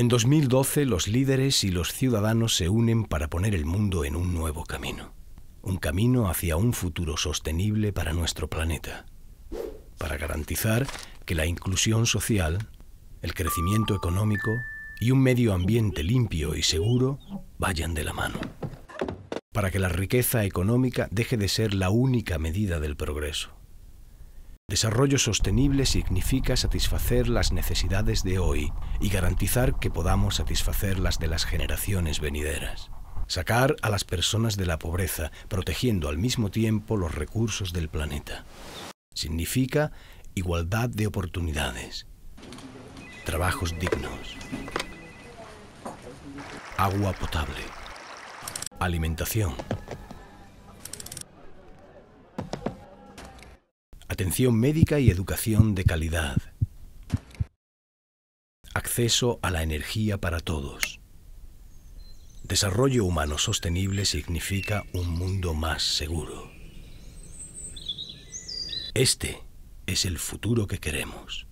En 2012 los líderes y los ciudadanos se unen para poner el mundo en un nuevo camino, un camino hacia un futuro sostenible para nuestro planeta, para garantizar que la inclusión social, el crecimiento económico y un medio ambiente limpio y seguro vayan de la mano, para que la riqueza económica deje de ser la única medida del progreso Desarrollo sostenible significa satisfacer las necesidades de hoy y garantizar que podamos satisfacer las de las generaciones venideras. Sacar a las personas de la pobreza, protegiendo al mismo tiempo los recursos del planeta. Significa igualdad de oportunidades, trabajos dignos, agua potable, alimentación. atención médica y educación de calidad, acceso a la energía para todos. Desarrollo humano sostenible significa un mundo más seguro. Este es el futuro que queremos.